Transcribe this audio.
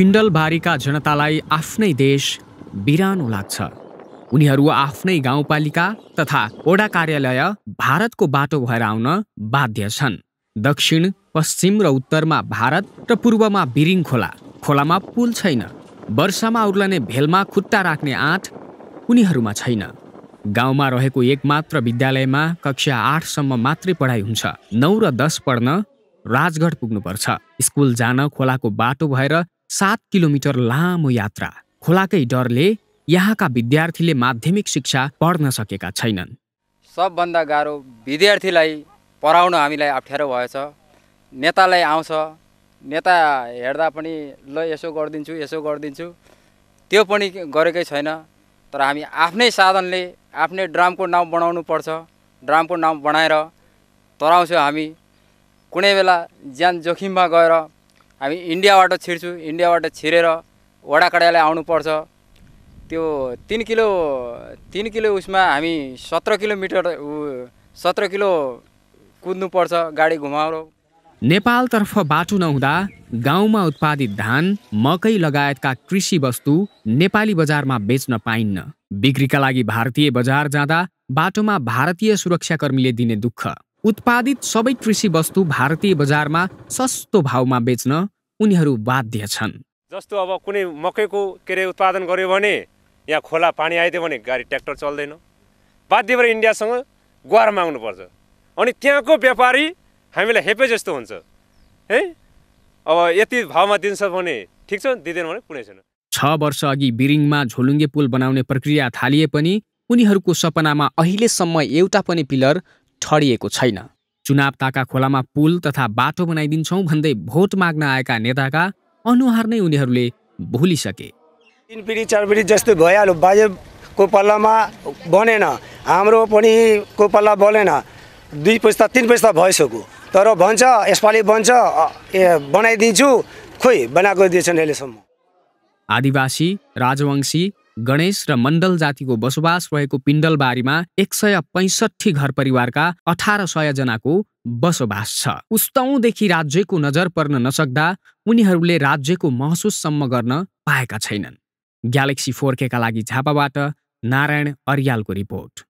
पिण्डलबारीका जनतालाई आफ्नै देश बिरानो लाग्छ उनीहरू आफ्नै गाउँपालिका तथा ओडा कार्यालय भारतको बाटो भएर आउन बाध्य छन् दक्षिण पश्चिम र उत्तरमा भारत र पूर्वमा बिरिङ खोला खोलामा पुल छैन वर्षामा उर्लने भेलमा खुट्टा राख्ने आँट उनीहरूमा छैन गाउँमा रहेको एकमात्र विद्यालयमा कक्षा आठसम्म मात्रै पढाइ हुन्छ नौ र दस पढ्न राजगढ पुग्नुपर्छ स्कुल जान खोलाको बाटो भएर सात किलोमिटर लामो यात्रा खोलाकै डरले यहाँका विद्यार्थीले माध्यमिक शिक्षा पढ्न सकेका छैनन् सबभन्दा गाह्रो विद्यार्थीलाई पढाउन हामीलाई अप्ठ्यारो भएछ नेतालाई आउँछ नेता हेर्दा पनि ल यसो गरिदिन्छु यसो गरिदिन्छु त्यो पनि गरेकै छैन तर हामी आफ्नै साधनले आफ्नै ड्रामको नाउँ बनाउनु पर्छ ड्रामको नाउँ बनाएर तराउँछौँ हामी कुनै बेला ज्यान जोखिममा गएर हामी इन्डियाबाट छिर्छु इन्डियाबाट छिरेर वडाकडालाई आउनुपर्छ त्यो तिन किलो तिन किलो उसमा हामी सत्र किलोमिटर सत्र किलो कुद्नुपर्छ गाडी घुमाउरो नेपालतर्फ बाटो नहुँदा गाउँमा उत्पादित धान मकै लगायतका कृषि वस्तु नेपाली बजारमा बेच्न पाइन्न बिक्रीका लागि भारतीय बजार जाँदा बाटोमा भारतीय सुरक्षाकर्मीले दिने दुःख उत्पादित सबै कृषि वस्तु भारतीय बजारमा सस्तो भावमा बेच्न उनीहरू बाध्य छन् जस्तो अब कुनै मकैको के अरे उत्पादन गर्यो भने यहाँ खोला पानी आइदियो भने गाडी ट्र्याक्टर चल्दैन बाध्य भएर इन्डियासँग गुवार माग्नुपर्छ अनि त्यहाँको व्यापारी हामीलाई हेपे जस्तो हुन्छ है अब यति भावमा दिन्छ भने ठिक छ दिँदैन भने कुनै छैन छ वर्ष अघि बिरिङमा झोलुङ्गे पुल बनाउने प्रक्रिया थालिए पनि उनीहरूको सपनामा अहिलेसम्म एउटा पनि पिलर ठडिएको छैन चुनाव ताका खोलामा पुल तथा बाटो बनाइदिन्छौँ भन्दै भोट माग्न आएका नेताका अनुहार नै उनीहरूले भुलिसके तिन पिँढी चार पिँढी जस्तो भइहाल्यो बाजेको पल्लामा बनेन हाम्रो पनि को पल्ला बनेन दुई पैसा तिन पैसा भइसक्यो तर भन्छ यसपालि बन्छ ए बनाइदिन्छु खोइ बनाएको दिएछन् अहिलेसम्म आदिवासी राजवंशी गणेश र मण्डल जातिको बसोबास रहेको पिण्डलबारीमा एक सय पैँसठी घर परिवारका अठार सय जनाको बसोबास छ उस्तौँदेखि राज्यको नजर पर्न नसक्दा उनीहरूले राज्यको महसुससम्म गर्न पाएका छैनन् ग्यालेक्सी फोर्केका लागि झापाबाट नारायण अर्यालको रिपोर्ट